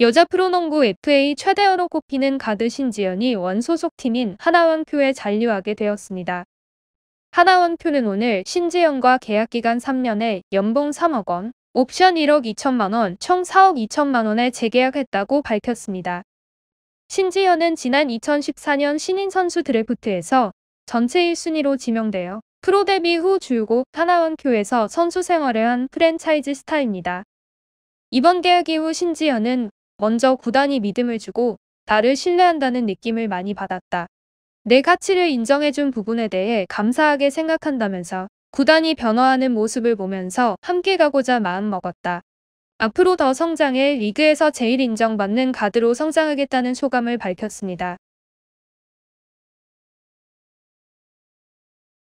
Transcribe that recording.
여자 프로농구 FA 최대어로 꼽히는 가드 신지연이 원소속 팀인 하나원큐에 잔류하게 되었습니다. 하나원큐는 오늘 신지연과 계약기간 3년에 연봉 3억 원, 옵션 1억 2천만 원, 총 4억 2천만 원에 재계약했다고 밝혔습니다. 신지연은 지난 2014년 신인선수 드래프트에서 전체 1순위로 지명되어 프로 데뷔 후 줄곧 하나원큐에서 선수 생활을 한 프랜차이즈 스타입니다. 이번 계약 이후 신지연은 먼저 구단이 믿음을 주고 나를 신뢰한다는 느낌을 많이 받았다. 내 가치를 인정해준 부분에 대해 감사하게 생각한다면서 구단이 변화하는 모습을 보면서 함께 가고자 마음먹었다. 앞으로 더 성장해 리그에서 제일 인정받는 가드로 성장하겠다는 소감을 밝혔습니다.